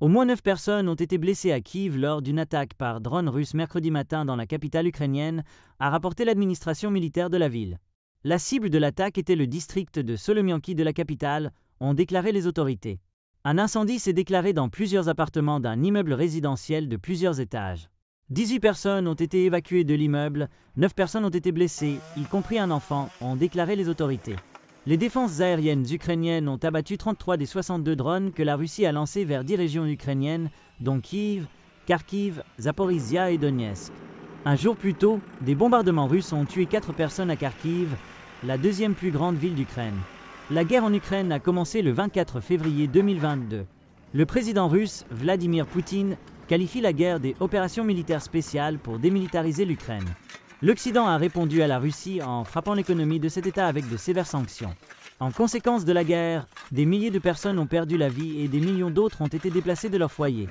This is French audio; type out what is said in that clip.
Au moins 9 personnes ont été blessées à Kiev lors d'une attaque par drone russe mercredi matin dans la capitale ukrainienne, a rapporté l'administration militaire de la ville. La cible de l'attaque était le district de Solomyanki de la capitale, ont déclaré les autorités. Un incendie s'est déclaré dans plusieurs appartements d'un immeuble résidentiel de plusieurs étages. 18 personnes ont été évacuées de l'immeuble, 9 personnes ont été blessées, y compris un enfant, ont déclaré les autorités. Les défenses aériennes ukrainiennes ont abattu 33 des 62 drones que la Russie a lancés vers 10 régions ukrainiennes, dont Kiev, Kharkiv, Zaporizhia et Donetsk. Un jour plus tôt, des bombardements russes ont tué 4 personnes à Kharkiv, la deuxième plus grande ville d'Ukraine. La guerre en Ukraine a commencé le 24 février 2022. Le président russe Vladimir Poutine qualifie la guerre des opérations militaires spéciales pour démilitariser l'Ukraine. L'Occident a répondu à la Russie en frappant l'économie de cet État avec de sévères sanctions. En conséquence de la guerre, des milliers de personnes ont perdu la vie et des millions d'autres ont été déplacés de leur foyer.